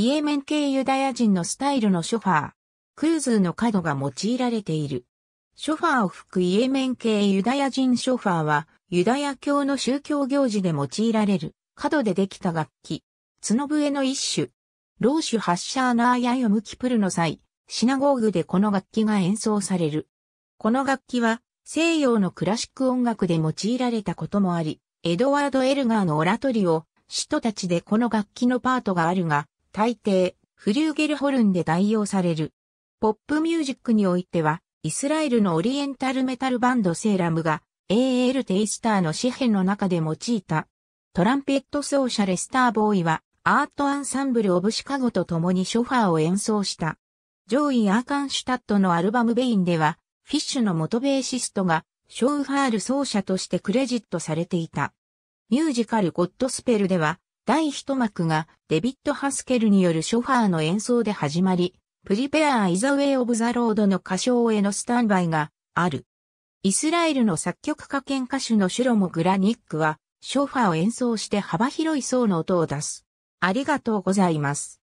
イエメン系ユダヤ人のスタイルのショファー、クーズーの角が用いられている。ショファーを吹くイエメン系ユダヤ人ショファーは、ユダヤ教の宗教行事で用いられる、角でできた楽器、角笛の一種。ローシュ・ハッシャーナーやヨムキプルの際、シナゴーグでこの楽器が演奏される。この楽器は、西洋のクラシック音楽で用いられたこともあり、エドワード・エルガーのオラトリオ、使徒たちでこの楽器のパートがあるが、大抵、フリューゲルホルンで代用される。ポップミュージックにおいては、イスラエルのオリエンタルメタルバンドセーラムが AL テイスターの紙幣の中で用いた。トランペット奏者レスターボーイはアートアンサンブルオブシカゴと共にショファーを演奏した。上位アーカンシュタットのアルバムベインでは、フィッシュの元ベーシストがショウファール奏者としてクレジットされていた。ミュージカルゴッドスペルでは第一幕がデビッド・ハスケルによるショファーの演奏で始まり、プリペア・イザ・ウェイ・オブ・ザ・ロードの歌唱へのスタンバイがある。イスラエルの作曲家兼歌手のシュロモ・グラニックは、ショファーを演奏して幅広い層の音を出す。ありがとうございます。